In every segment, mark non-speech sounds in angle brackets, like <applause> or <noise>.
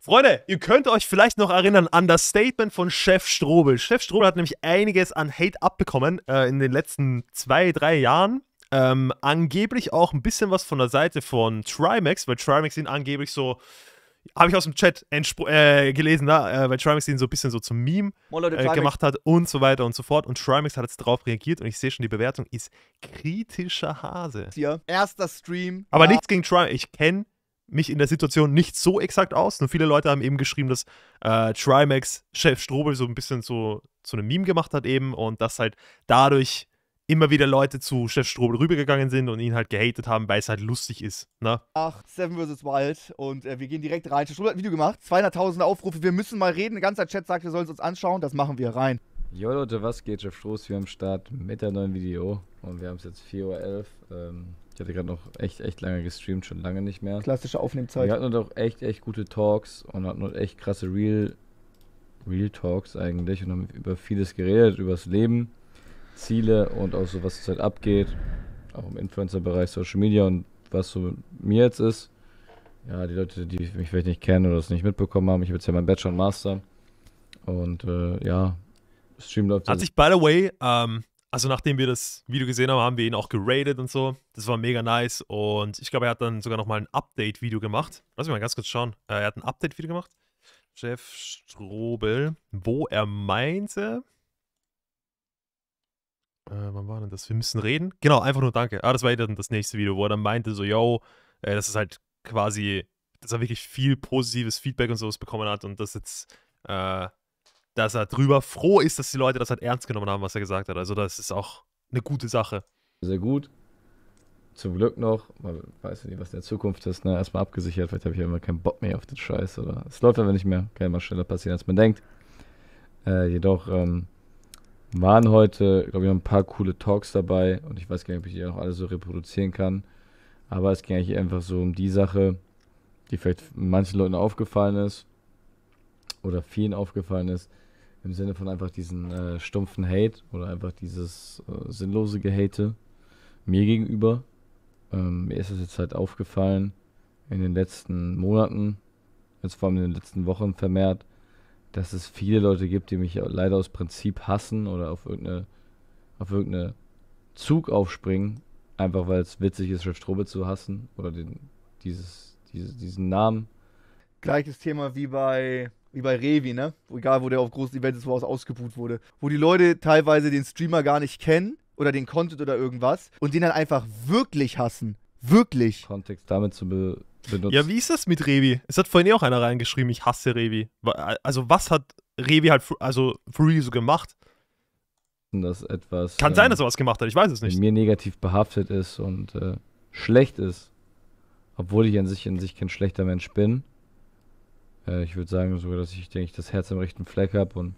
Freunde, ihr könnt euch vielleicht noch erinnern an das Statement von Chef Strobel. Chef Strobel hat nämlich einiges an Hate abbekommen äh, in den letzten zwei, drei Jahren. Ähm, angeblich auch ein bisschen was von der Seite von Trimax, weil Trimax ihn angeblich so, habe ich aus dem Chat äh, gelesen, da, äh, weil Trimax ihn so ein bisschen so zum Meme äh, gemacht hat und so weiter und so fort. Und Trimax hat jetzt darauf reagiert und ich sehe schon, die Bewertung ist kritischer Hase. Hier, Erster Stream. Aber ja. nichts gegen Trimax. Ich kenne mich in der Situation nicht so exakt aus. Nur viele Leute haben eben geschrieben, dass äh, Trimax Chef Strobel so ein bisschen so zu einem Meme gemacht hat eben und dass halt dadurch immer wieder Leute zu Chef Strobel rübergegangen sind und ihn halt gehatet haben, weil es halt lustig ist. Ne? Ach, Seven vs. Wild und äh, wir gehen direkt rein. Chef Strobel hat ein Video gemacht, 200.000 Aufrufe, wir müssen mal reden. Ein ganzer Chat sagt, wir sollen es uns anschauen, das machen wir rein. Jo Leute, was geht? Jeff Stroß hier am Start mit einem neuen Video und wir haben es jetzt 4.11 Uhr. Ähm ich hatte gerade noch echt, echt lange gestreamt, schon lange nicht mehr. Klassische Aufnehmzeit. Wir hatten doch halt echt, echt gute Talks und hatten halt echt krasse Real, Real Talks eigentlich und haben über vieles geredet, über das Leben, Ziele und auch so, was es halt abgeht. Auch im Influencer-Bereich, Social Media und was so mit mir jetzt ist. Ja, die Leute, die mich vielleicht nicht kennen oder es nicht mitbekommen haben, ich habe jetzt ja meinen Bachelor und Master. Und äh, ja, Stream läuft. Hat sich, by the way, ähm, also nachdem wir das Video gesehen haben, haben wir ihn auch geradet und so. Das war mega nice. Und ich glaube, er hat dann sogar nochmal ein Update-Video gemacht. Lass mich mal ganz kurz schauen. Äh, er hat ein Update-Video gemacht. Jeff Strobel, wo er meinte. Äh, wann war denn das? Wir müssen reden. Genau, einfach nur danke. Ah, das war dann das nächste Video, wo er dann meinte, so, yo, äh, das ist halt quasi, dass er wirklich viel positives Feedback und sowas bekommen hat und das jetzt äh, dass er drüber froh ist, dass die Leute das halt ernst genommen haben, was er gesagt hat. Also das ist auch eine gute Sache. Sehr gut. Zum Glück noch, man weiß ja nicht, was in der Zukunft ist, ne? Erstmal abgesichert, vielleicht habe ich ja immer keinen Bock mehr auf den Scheiß oder es läuft aber nicht mehr, kann immer schneller passieren, als man denkt. Äh, jedoch ähm, waren heute, glaube ich, noch ein paar coole Talks dabei und ich weiß gar nicht, ob ich die auch alle so reproduzieren kann. Aber es ging eigentlich einfach so um die Sache, die vielleicht manchen Leuten aufgefallen ist oder vielen aufgefallen ist, im Sinne von einfach diesen äh, stumpfen Hate oder einfach dieses äh, sinnlose Gehate mir gegenüber. Ähm, mir ist das jetzt halt aufgefallen in den letzten Monaten, jetzt vor allem in den letzten Wochen vermehrt, dass es viele Leute gibt, die mich leider aus Prinzip hassen oder auf irgendeine, auf irgendeine Zug aufspringen, einfach weil es witzig ist, Chef Strobe zu hassen oder den, dieses, diese, diesen Namen. Gleiches Thema wie bei wie bei Revi, ne? Egal, wo der auf großen Events ist, wo was ausgebucht wurde. Wo die Leute teilweise den Streamer gar nicht kennen oder den Content oder irgendwas und den dann einfach wirklich hassen. Wirklich. Kontext damit zu be benutzen. Ja, wie ist das mit Revi? Es hat vorhin eh auch einer reingeschrieben, ich hasse Revi. Also, was hat Revi halt, also Free so gemacht? Das etwas. Kann sein, ähm, dass er was gemacht hat, ich weiß es nicht. Mir negativ behaftet ist und äh, schlecht ist. Obwohl ich an sich, in sich kein schlechter Mensch bin. Äh, ich würde sagen sogar, dass ich, denke ich, das Herz am rechten Fleck habe und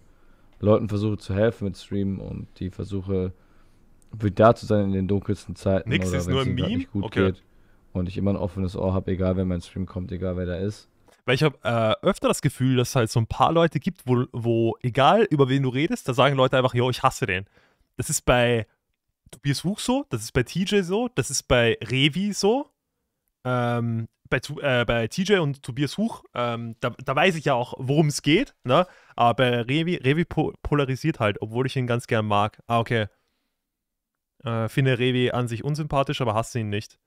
Leuten versuche zu helfen mit Streamen und die versuche, für da zu sein in den dunkelsten Zeiten. Nix oder ist nur Nicht gut okay. geht und ich immer ein offenes Ohr habe, egal wer mein Stream kommt, egal wer da ist. Weil ich habe äh, öfter das Gefühl, dass es halt so ein paar Leute gibt, wo, wo, egal über wen du redest, da sagen Leute einfach, yo, ich hasse den. Das ist bei Tobias Huch so, das ist bei TJ so, das ist bei Revi so, ähm, bei, äh, bei TJ und Tobias Huch, ähm, da, da, weiß ich ja auch, worum es geht, ne? Aber Revi, Revi po polarisiert halt, obwohl ich ihn ganz gern mag. Ah, okay. Äh, finde Revi an sich unsympathisch, aber hasse ihn nicht.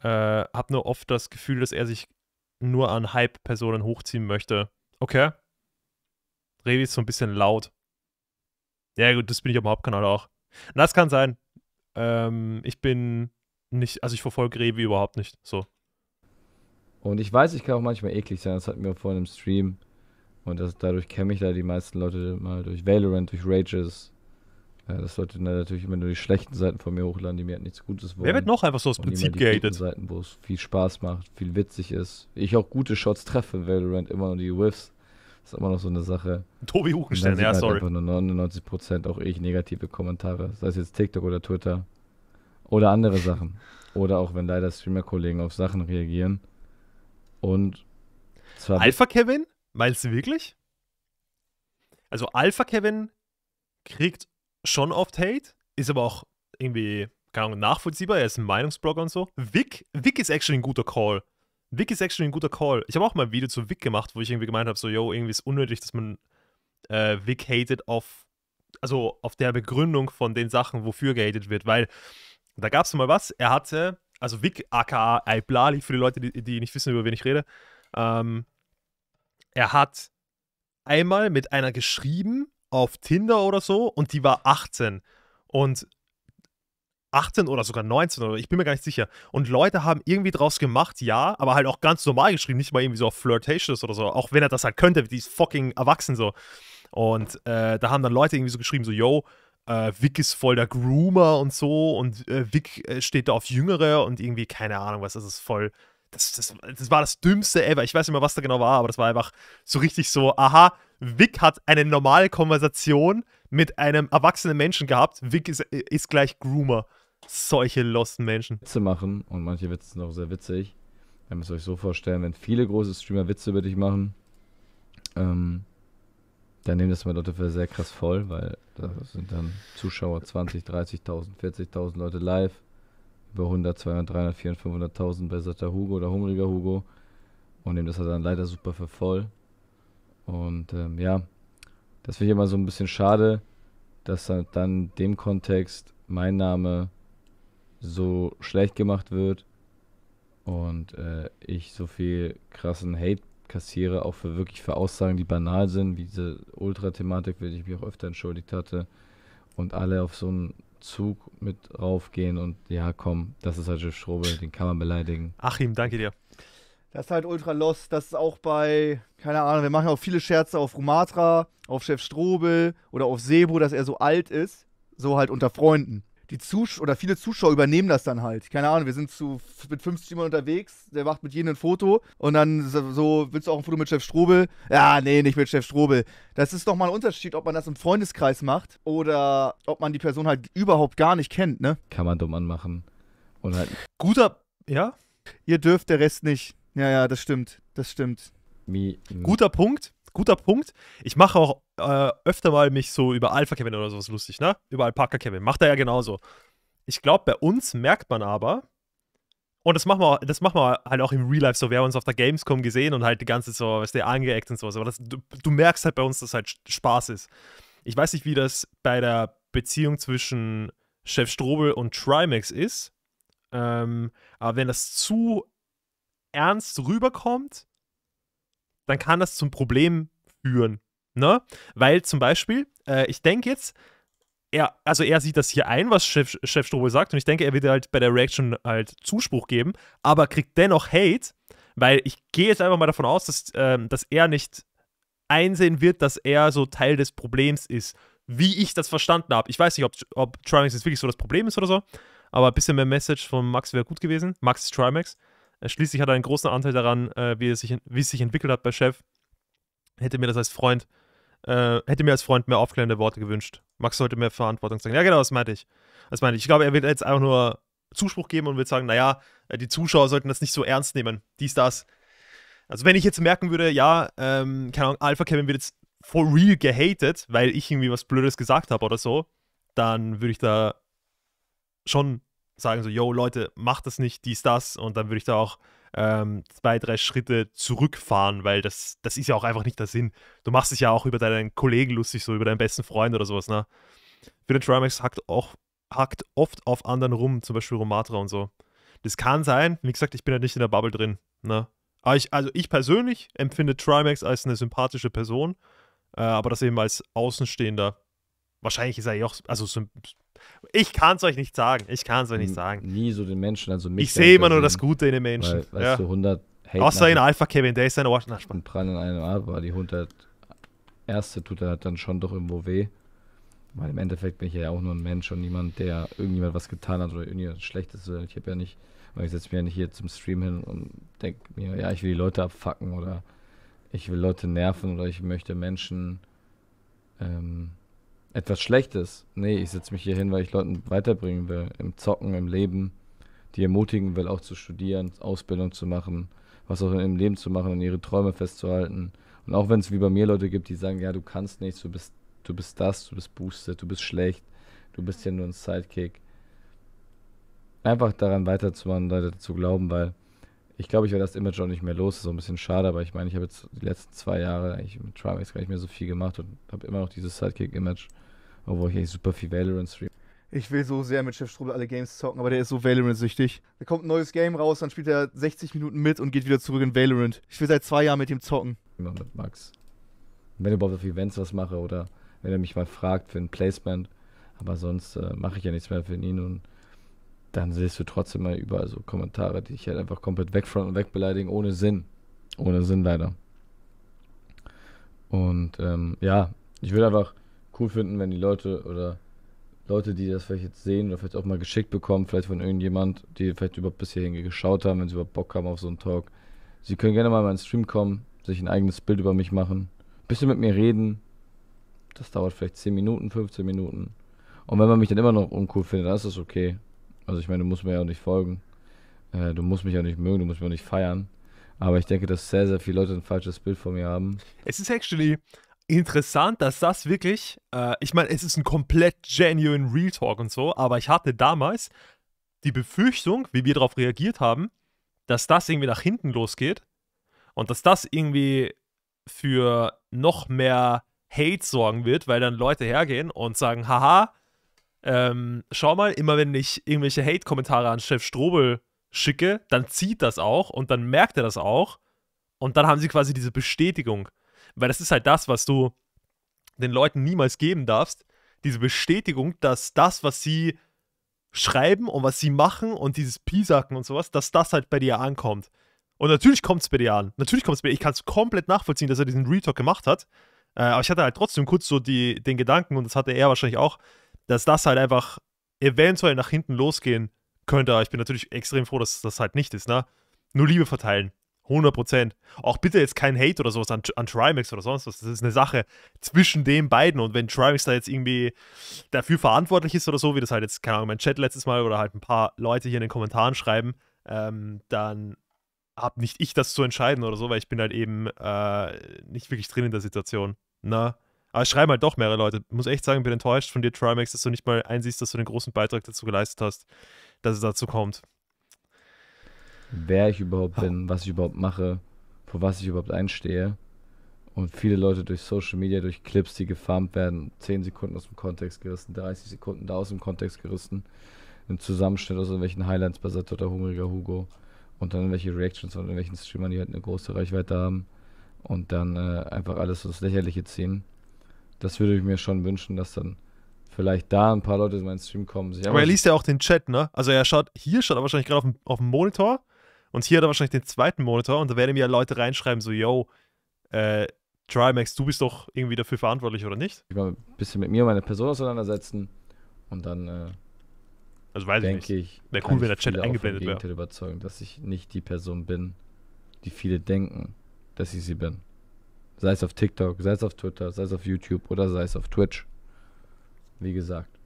Äh, hab nur oft das Gefühl, dass er sich nur an Hype-Personen hochziehen möchte. Okay. Revi ist so ein bisschen laut. Ja, gut, das bin ich auf dem Hauptkanal auch. Na, das kann sein. Ähm, ich bin nicht, also ich verfolge Revi überhaupt nicht. So. Und ich weiß, ich kann auch manchmal eklig sein, das hatten wir vorhin im Stream. Und das, dadurch kenne ich da die meisten Leute mal durch Valorant, durch Rages. Ja, das sollte natürlich immer nur die schlechten Seiten von mir hochladen, die mir halt nichts Gutes wollen. Wer wird noch einfach so aus Prinzip gehatet? Seiten, wo es viel Spaß macht, viel witzig ist. Ich auch gute Shots treffe in Valorant, immer nur die Whiffs. Das ist immer noch so eine Sache. Tobi Huchenstern, ja, halt sorry. Einfach nur 99% auch ich negative Kommentare. Sei es jetzt TikTok oder Twitter. Oder andere Sachen. Oder auch wenn leider Streamer-Kollegen auf Sachen reagieren. Und zwar. Alpha Kevin? Meinst du wirklich? Also Alpha Kevin kriegt schon oft Hate, ist aber auch irgendwie, keine Ahnung, nachvollziehbar. Er ist ein Meinungsblogger und so. Vic, Vic ist actually ein guter Call. Vic ist actually ein guter Call. Ich habe auch mal ein Video zu Vic gemacht, wo ich irgendwie gemeint habe, so, yo, irgendwie ist unnötig, dass man äh, Vic hatet auf, also auf der Begründung von den Sachen, wofür gehatet wird, weil da gab es mal was. Er hatte, also Vic aka Aiblali, für die Leute, die, die, nicht wissen, über wen ich rede, ähm, er hat einmal mit einer geschrieben auf Tinder oder so und die war 18. Und 18 oder sogar 19 oder ich bin mir gar nicht sicher. Und Leute haben irgendwie draus gemacht, ja, aber halt auch ganz normal geschrieben, nicht mal irgendwie so auf Flirtatious oder so, auch wenn er das halt könnte, die ist fucking erwachsen so. Und äh, da haben dann Leute irgendwie so geschrieben, so, yo, äh, Vic ist voll der Groomer und so und äh, Vic äh, steht da auf Jüngere und irgendwie, keine Ahnung was, das ist voll. Das, das, das war das Dümmste ever. Ich weiß nicht mehr, was da genau war, aber das war einfach so richtig so, aha, Vic hat eine normale Konversation mit einem erwachsenen Menschen gehabt. Vic ist, äh, ist gleich Groomer. Solche losten Menschen. Witze machen und manche Witze sind auch sehr witzig. man müsst euch so vorstellen, wenn viele große Streamer Witze über dich machen, ähm, dann nehmen das mal Leute für sehr krass voll, weil da sind dann Zuschauer 20, 30.000, 40.000 Leute live, über 100, 200, 300, 400, 500.000 bei Satter Hugo oder Hungriger Hugo und nehmen das halt dann leider super für voll. Und ähm, ja, das finde ich immer so ein bisschen schade, dass dann in dem Kontext mein Name so schlecht gemacht wird und äh, ich so viel krassen Hate kassiere, auch für wirklich für Aussagen, die banal sind, wie diese Ultra-Thematik, für die ich mich auch öfter entschuldigt hatte, und alle auf so einen Zug mit raufgehen und ja, komm, das ist halt Jeff Strobel, den kann man beleidigen. Achim, danke dir. Das ist halt ultra los. Das ist auch bei, keine Ahnung, wir machen auch viele Scherze auf Rumatra, auf Chef Strobel oder auf Sebo, dass er so alt ist. So halt unter Freunden die Zusch oder viele Zuschauer übernehmen das dann halt. Keine Ahnung, wir sind zu, mit 50 Mann unterwegs, der macht mit jedem ein Foto und dann so, willst du auch ein Foto mit Chef Strobel? Ja, nee, nicht mit Chef Strobel. Das ist doch mal ein Unterschied, ob man das im Freundeskreis macht oder ob man die Person halt überhaupt gar nicht kennt, ne? Kann man dumm anmachen. Und halt. Guter, ja? Ihr dürft, der Rest nicht. Ja, ja, das stimmt. Das stimmt. Wie, Guter Punkt guter Punkt. Ich mache auch äh, öfter mal mich so über Alpha Kevin oder sowas lustig, ne? Über Alpaka Kevin. Macht er ja genauso. Ich glaube, bei uns merkt man aber, und das machen, wir, das machen wir halt auch im Real Life so. Wir haben uns auf der Gamescom gesehen und halt die ganze so, was der angeeckt und sowas. Aber das, du, du, merkst halt bei uns, dass halt Spaß ist. Ich weiß nicht, wie das bei der Beziehung zwischen Chef Strobel und Trimax ist. Ähm, aber wenn das zu ernst rüberkommt, dann kann das zum Problem führen. Ne? Weil zum Beispiel, äh, ich denke jetzt, er, also er sieht das hier ein, was Chef, Chef Strobel sagt, und ich denke, er wird halt bei der Reaction halt Zuspruch geben, aber kriegt dennoch Hate, weil ich gehe jetzt einfach mal davon aus, dass, ähm, dass er nicht einsehen wird, dass er so Teil des Problems ist, wie ich das verstanden habe. Ich weiß nicht, ob, ob Trimax jetzt wirklich so das Problem ist oder so, aber ein bisschen mehr Message von Max wäre gut gewesen. Max ist Trimax. Äh, schließlich hat er einen großen Anteil daran, äh, wie, es sich, wie es sich entwickelt hat bei Chef. Hätte mir das als Freund, äh, hätte mir als Freund mehr aufklärende Worte gewünscht. Max sollte mehr Verantwortung zeigen. Ja, genau, das meinte ich. Das meinte ich. Ich glaube, er wird jetzt einfach nur Zuspruch geben und wird sagen, naja, äh, die Zuschauer sollten das nicht so ernst nehmen. Dies, das. Also wenn ich jetzt merken würde, ja, ähm, keine Ahnung, Alpha Kevin wird jetzt for real gehatet, weil ich irgendwie was Blödes gesagt habe oder so, dann würde ich da schon sagen so, yo Leute, macht das nicht, dies, das und dann würde ich da auch ähm, zwei, drei Schritte zurückfahren, weil das, das ist ja auch einfach nicht der Sinn. Du machst dich ja auch über deinen Kollegen lustig, so über deinen besten Freund oder sowas, ne? Für den Trimax hackt auch hackt oft auf anderen rum, zum Beispiel Romatra und so. Das kann sein, wie gesagt, ich bin ja nicht in der Bubble drin, ne? Aber ich, also ich persönlich empfinde Trimax als eine sympathische Person, äh, aber das eben als Außenstehender. Wahrscheinlich ist er ja auch, also ich kann es euch nicht sagen. Ich kann es euch nicht sagen. Nie so den Menschen, also mich. Ich sehe immer nur das Gute in den Menschen. Weil, weißt ja. du, 100 Hate Außer in Alpha Kevin, der ist seine Washington. Und prallen in einem ab, aber die 100 erste tut er halt dann schon doch irgendwo weh. Weil im Endeffekt bin ich ja auch nur ein Mensch und niemand, der irgendjemand was getan hat oder irgendjemand Schlechtes. Ich habe ja nicht, weil ich setze mich ja nicht hier zum Stream hin und denke mir, ja, ich will die Leute abfacken oder ich will Leute nerven oder ich möchte Menschen ähm, etwas Schlechtes. Nee, ich setze mich hier hin, weil ich Leuten weiterbringen will, im Zocken, im Leben, die ermutigen will, auch zu studieren, Ausbildung zu machen, was auch im Leben zu machen und ihre Träume festzuhalten. Und auch wenn es wie bei mir Leute gibt, die sagen, ja, du kannst nichts, du bist, du bist das, du bist boosted, du bist schlecht, du bist ja nur ein Sidekick. Einfach daran weiterzumachen, Leute zu glauben, weil ich glaube, ich werde das Image auch nicht mehr los. Das Ist so ein bisschen schade, aber ich meine, ich habe jetzt die letzten zwei Jahre eigentlich mit Trimax gar nicht mehr so viel gemacht und habe immer noch dieses Sidekick-Image. Obwohl ich echt super viel Valorant stream. Ich will so sehr mit Chef Strubel alle Games zocken, aber der ist so Valorant-süchtig. Da kommt ein neues Game raus, dann spielt er 60 Minuten mit und geht wieder zurück in Valorant. Ich will seit zwei Jahren mit ihm zocken. Immer mit Max. Wenn ich überhaupt auf Events was mache oder wenn er mich mal fragt für ein Placement. Aber sonst äh, mache ich ja nichts mehr für ihn und dann siehst du trotzdem mal überall so Kommentare, die ich halt einfach komplett wegfront und wegbeleidigen, ohne Sinn. Ohne Sinn leider. Und ähm, ja, ich würde einfach cool finden, wenn die Leute oder Leute, die das vielleicht jetzt sehen oder vielleicht auch mal geschickt bekommen, vielleicht von irgendjemand, die vielleicht überhaupt bis hierhin geschaut haben, wenn sie überhaupt Bock haben auf so einen Talk. Sie können gerne mal in meinen Stream kommen, sich ein eigenes Bild über mich machen, ein bisschen mit mir reden. Das dauert vielleicht 10 Minuten, 15 Minuten. Und wenn man mich dann immer noch uncool findet, dann ist das okay. Also ich meine, du musst mir ja auch nicht folgen. Äh, du musst mich ja nicht mögen, du musst mich auch nicht feiern. Aber ich denke, dass sehr, sehr viele Leute ein falsches Bild von mir haben. Es ist actually, interessant, dass das wirklich, äh, ich meine, es ist ein komplett genuine Real Talk und so, aber ich hatte damals die Befürchtung, wie wir darauf reagiert haben, dass das irgendwie nach hinten losgeht und dass das irgendwie für noch mehr Hate sorgen wird, weil dann Leute hergehen und sagen, haha, ähm, schau mal, immer wenn ich irgendwelche Hate-Kommentare an Chef Strobel schicke, dann zieht das auch und dann merkt er das auch und dann haben sie quasi diese Bestätigung weil das ist halt das, was du den Leuten niemals geben darfst. Diese Bestätigung, dass das, was sie schreiben und was sie machen und dieses Piesacken und sowas, dass das halt bei dir ankommt. Und natürlich kommt es bei dir an. Natürlich kommt es bei dir. Ich kann es komplett nachvollziehen, dass er diesen Retalk gemacht hat. Äh, aber ich hatte halt trotzdem kurz so die, den Gedanken, und das hatte er wahrscheinlich auch, dass das halt einfach eventuell nach hinten losgehen könnte. Aber ich bin natürlich extrem froh, dass das halt nicht ist, ne? Nur Liebe verteilen. 100 Prozent. Auch bitte jetzt kein Hate oder sowas an, an Trimax oder sonst was. Das ist eine Sache zwischen den beiden. Und wenn Trimax da jetzt irgendwie dafür verantwortlich ist oder so, wie das halt jetzt, keine Ahnung, mein Chat letztes Mal oder halt ein paar Leute hier in den Kommentaren schreiben, ähm, dann habe nicht ich das zu entscheiden oder so, weil ich bin halt eben äh, nicht wirklich drin in der Situation. Na? Ne? Aber es schreiben halt doch mehrere Leute. Ich Muss echt sagen, bin enttäuscht von dir, Trimax, dass du nicht mal einsiehst, dass du den großen Beitrag dazu geleistet hast, dass es dazu kommt wer ich überhaupt oh. bin, was ich überhaupt mache, vor was ich überhaupt einstehe. Und viele Leute durch Social Media, durch Clips, die gefarmt werden, 10 Sekunden aus dem Kontext gerissen, 30 Sekunden da aus dem Kontext gerissen, ein Zusammenschnitt aus irgendwelchen Highlights bei Satt oder Hungriger Hugo und dann irgendwelche Reactions von irgendwelchen Streamern, die halt eine große Reichweite haben und dann äh, einfach alles ins Lächerliche ziehen. Das würde ich mir schon wünschen, dass dann vielleicht da ein paar Leute in meinen Stream kommen. aber er liest ja auch den Chat, ne? Also er schaut, hier schaut er wahrscheinlich gerade auf, auf dem Monitor und hier hat er wahrscheinlich den zweiten Monitor und da werden mir ja Leute reinschreiben, so, yo, äh, Trimax, du bist doch irgendwie dafür verantwortlich, oder nicht? Ich mal ein bisschen mit mir und meiner Person auseinandersetzen und dann. Äh, also weiß ich nicht. wäre cool, wenn der Chat eingeblendet wäre. Ich bin überzeugen, dass ich nicht die Person bin, die viele denken, dass ich sie bin. Sei es auf TikTok, sei es auf Twitter, sei es auf YouTube oder sei es auf Twitch. Wie gesagt,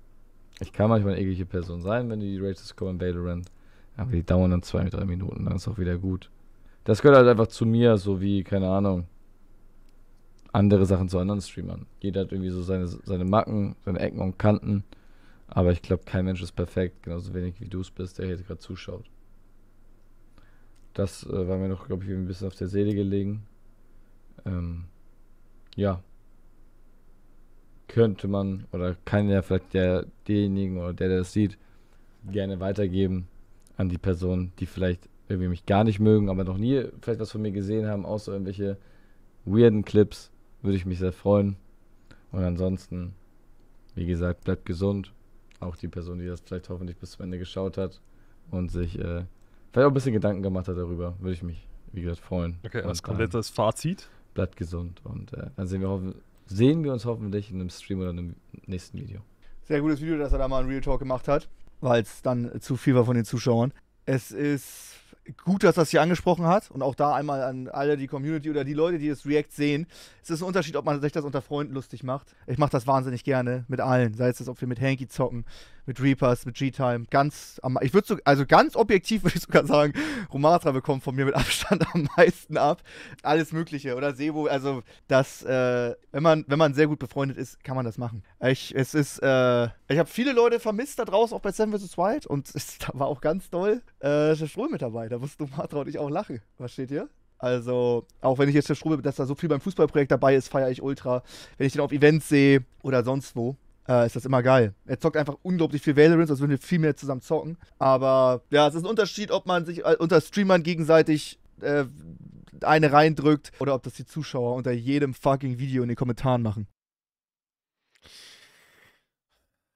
ich kann manchmal eine eklige Person sein, wenn du die Races kommen in Valorant. Aber mhm. die dauern dann zwei, drei Minuten, dann ist auch wieder gut. Das gehört halt einfach zu mir, so wie, keine Ahnung, andere Sachen zu anderen Streamern. Jeder hat irgendwie so seine, seine Macken, seine Ecken und Kanten. Aber ich glaube, kein Mensch ist perfekt, genauso wenig wie du es bist, der hier gerade zuschaut. Das äh, war mir noch, glaube ich, ein bisschen auf der Seele gelegen. Ähm, ja. Könnte man, oder kann ja vielleicht der, derjenigen oder der, der das sieht, gerne weitergeben an die Personen, die vielleicht irgendwie mich gar nicht mögen, aber noch nie vielleicht was von mir gesehen haben, außer irgendwelche weirden Clips, würde ich mich sehr freuen. Und ansonsten, wie gesagt, bleibt gesund. Auch die Person, die das vielleicht hoffentlich bis zum Ende geschaut hat und sich äh, vielleicht auch ein bisschen Gedanken gemacht hat darüber, würde ich mich, wie gesagt, freuen. Okay, als komplettes Fazit. Bleibt gesund und äh, dann sehen wir, sehen wir uns hoffentlich in einem Stream oder in einem nächsten Video. Sehr gutes Video, dass er da mal ein Real Talk gemacht hat weil es dann zu viel war von den Zuschauern. Es ist gut, dass das hier angesprochen hat und auch da einmal an alle die Community oder die Leute, die das React sehen. Es ist ein Unterschied, ob man sich das unter Freunden lustig macht. Ich mache das wahnsinnig gerne mit allen, sei es, ob wir mit Hanky zocken, mit Reapers, mit G-Time, ganz am, ich würde so, also ganz objektiv <laughs> würde ich sogar sagen, Romatra bekommt von mir mit Abstand <laughs> am meisten ab. Alles Mögliche oder Sebo, also das, äh, wenn man, wenn man sehr gut befreundet ist, kann man das machen. Ich, es ist, äh, ich habe viele Leute vermisst da draußen, auch bei Seven vs. Wild und es <laughs> war auch ganz doll äh, der Ström mit dabei. Da mussten Romatra und ich auch lachen. Was steht hier? Also, auch wenn ich jetzt verstrube, dass da so viel beim Fußballprojekt dabei ist, feiere ich ultra. Wenn ich den auf Events sehe oder sonst wo äh, ist das immer geil. Er zockt einfach unglaublich viel Valorant, als würden wir viel mehr zusammen zocken. Aber ja, es ist ein Unterschied, ob man sich äh, unter Streamern gegenseitig äh, eine reindrückt oder ob das die Zuschauer unter jedem fucking Video in den Kommentaren machen.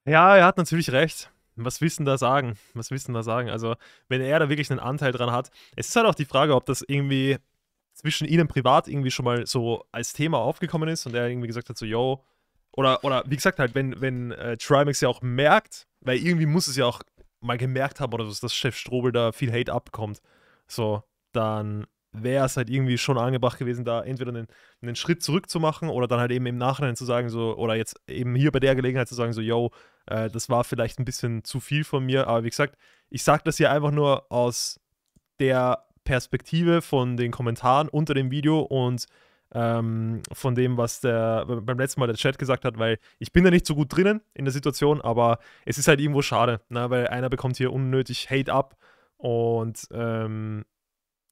Ja, er hat natürlich recht. Was wissen da sagen? Was wissen da sagen? Also, wenn er da wirklich einen Anteil dran hat, es ist halt auch die Frage, ob das irgendwie zwischen ihnen privat irgendwie schon mal so als Thema aufgekommen ist und er irgendwie gesagt hat, so, yo, oder, oder wie gesagt, halt, wenn, wenn äh, Trimax ja auch merkt, weil irgendwie muss es ja auch mal gemerkt haben oder so, dass Chef Strobel da viel Hate abbekommt, so, dann wäre es halt irgendwie schon angebracht gewesen, da entweder einen, einen Schritt zurückzumachen oder dann halt eben im Nachhinein zu sagen, so, oder jetzt eben hier bei der Gelegenheit zu sagen, so, yo, äh, das war vielleicht ein bisschen zu viel von mir, aber wie gesagt, ich sage das hier einfach nur aus der Perspektive von den Kommentaren unter dem Video und ähm, von dem, was der beim letzten Mal der Chat gesagt hat, weil ich bin da nicht so gut drinnen in der Situation, aber es ist halt irgendwo schade, ne? weil einer bekommt hier unnötig Hate ab und ähm,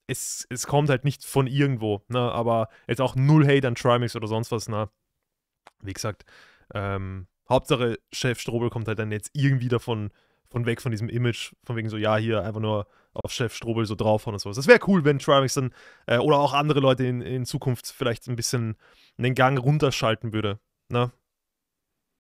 es, es kommt halt nicht von irgendwo, ne? aber jetzt auch null Hate an Trimix oder sonst was. Ne? Wie gesagt, ähm, Hauptsache Chef Strobel kommt halt dann jetzt irgendwie davon und weg von diesem Image, von wegen so, ja, hier einfach nur auf Chef Strobel so draufhauen und sowas. Das wäre cool, wenn Trimax dann äh, oder auch andere Leute in, in Zukunft vielleicht ein bisschen einen Gang runterschalten würde. Ne?